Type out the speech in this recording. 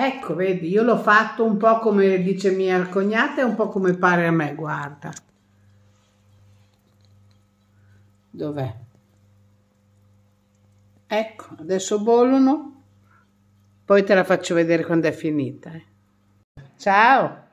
Ecco, vedi, io l'ho fatto un po' come dice mia cognata e un po' come pare a me, guarda. Dov'è? Ecco, adesso bollono, poi te la faccio vedere quando è finita. Eh. Ciao!